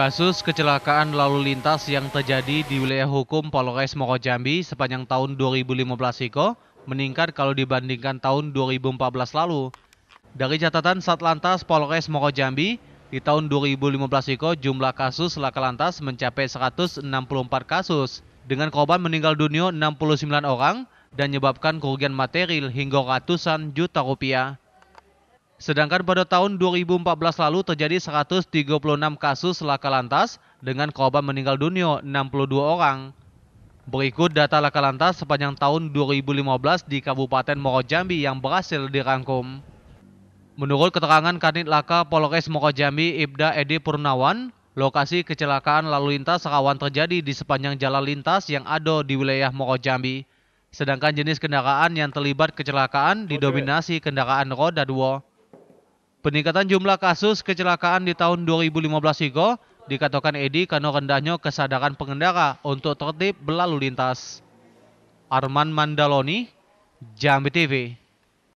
Kasus kecelakaan lalu lintas yang terjadi di wilayah hukum Polres Moko Jambi sepanjang tahun 2015 siko meningkat kalau dibandingkan tahun 2014 lalu. Dari catatan Satlantas Polres Moko Jambi, di tahun 2015 siko jumlah kasus laka lantas mencapai 164 kasus dengan korban meninggal dunia 69 orang dan menyebabkan kerugian material hingga ratusan juta rupiah. Sedangkan pada tahun 2014 lalu terjadi 136 kasus laka lantas dengan korban meninggal dunia 62 orang. Berikut data laka lantas sepanjang tahun 2015 di Kabupaten Morojambi yang berhasil dirangkum. Menurut keterangan Kanit Laka Polres Morojambi Ibda Edi Purnawan, lokasi kecelakaan lalu lintas rawan terjadi di sepanjang jalan lintas yang ada di wilayah Morojambi. Sedangkan jenis kendaraan yang terlibat kecelakaan didominasi kendaraan roda 2. Peningkatan jumlah kasus kecelakaan di tahun 2015 Iko dikatakan Edi karena rendahnya kesadaran pengendara untuk tertib berlalu lintas. Arman Mandaloni, Jambi TV.